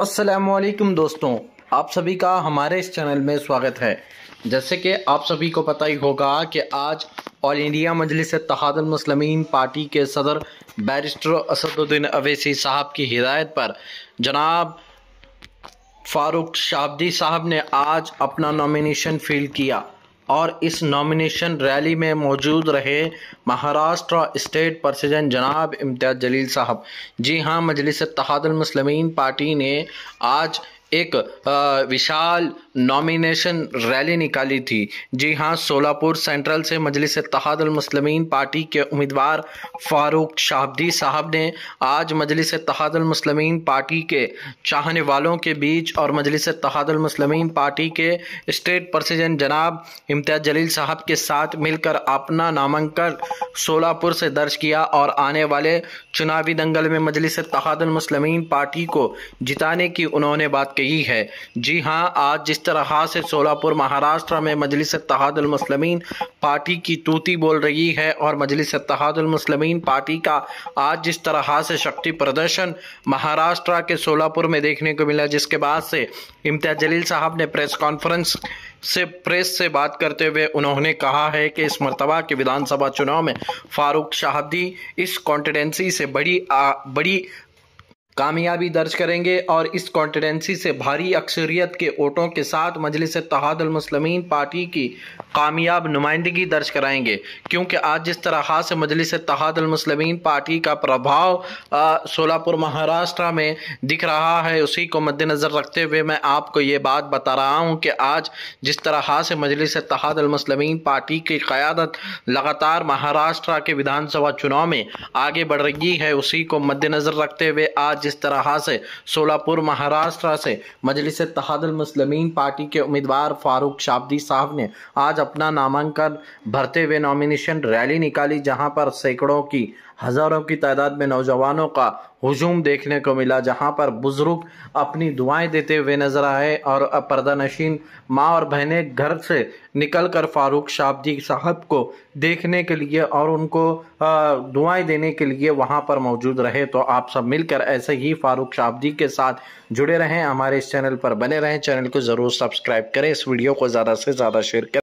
असलकम दोस्तों आप सभी का हमारे इस चैनल में स्वागत है जैसे कि आप सभी को पता ही होगा कि आज ऑल इंडिया मजलिस तहादमसलमिन पार्टी के सदर बैरिस्टर असदुद्दीन अवैसी साहब की हिदायत पर जनाब फारूक शाहबदी साहब ने आज अपना नॉमिनेशन फील किया और इस नॉमिनेशन रैली में मौजूद रहे महाराष्ट्र स्टेट प्रेसिडेंट जनाब इम्तियाज़ जलील साहब जी हाँ मजलिस तहादलमसलमिन पार्टी ने आज एक विशाल नॉमिनेशन रैली निकाली थी जी हाँ सोलापुर सेंट्रल से मजलिस तहादल मुस्लिमीन पार्टी के उम्मीदवार फारूक शाहबदी साहब ने आज मजलिस तहादल मुस्लिमीन पार्टी के चाहने वालों के बीच और मजलिस तहादल मुस्लिमीन पार्टी के स्टेट प्रेसिडेंट जनाब इम्तियाज जलील साहब के साथ मिलकर अपना नामांकन सोलापुर से दर्ज किया और आने वाले चुनावी दंगल में मजलिस तहादल मुस्लिमीन पार्टी को जिताने की उन्होंने बात वाकई है जी हाँ आज जिस तरह से सोलापुर महाराष्ट्र में मजलिस तहादलमसलमिन पार्टी की तूती बोल रही है और मजलिस तहादलमसलमिन पार्टी का आज जिस तरह से शक्ति प्रदर्शन महाराष्ट्र के सोलापुर में देखने को मिला जिसके बाद से इम्तियाज जलील साहब ने प्रेस कॉन्फ्रेंस से प्रेस से बात करते हुए उन्होंने कहा है कि इस मरतबा के विधानसभा चुनाव में फारूक शाहदी इस कॉन्टीडेंसी से बड़ी आ, बड़ी कामयाबी दर्ज करेंगे और इस कॉन्टिडेंसी से भारी अक्सरियत के वोटों के साथ मजलिस तहादलमसलमिन पार्टी की कामयाब नुमाइंदगी दर्ज कराएंगे क्योंकि आज जिस तरह से मजलिस तहादलमसलमिन पार्टी का प्रभाव सोलापुर महाराष्ट्र में दिख रहा है उसी को मद्देनज़र रखते हुए मैं आपको ये बात बता रहा हूँ कि आज जिस तरह से मजलिस तहादलमसलमिन पार्टी की क़्यादत लगातार महाराष्ट्र के विधानसभा चुनाव में आगे बढ़ रही है उसी को मद्देनज़र रखते हुए आज जिस तरह से सोलापुर महाराष्ट्र से मजलिस मुस्लिम पार्टी के उम्मीदवार फारूक शाब्दी साहब ने आज अपना नामांकन भरते हुए नॉमिनेशन रैली निकाली जहां पर सैकड़ों की हज़ारों की तादाद में नौजवानों का हजूम देखने को मिला जहां पर बुज़ुर्ग अपनी दुआएं देते हुए नजर आए और नशीन माँ और बहनें घर से निकल कर फारूक शाबदी साहब को देखने के लिए और उनको दुआएं देने के लिए वहां पर मौजूद रहे तो आप सब मिलकर ऐसे ही फारूक शाबदी के साथ जुड़े रहें हमारे इस चैनल पर बने रहें चैनल को ज़रूर सब्सक्राइब करें इस वीडियो को ज़्यादा से ज़्यादा शेयर करें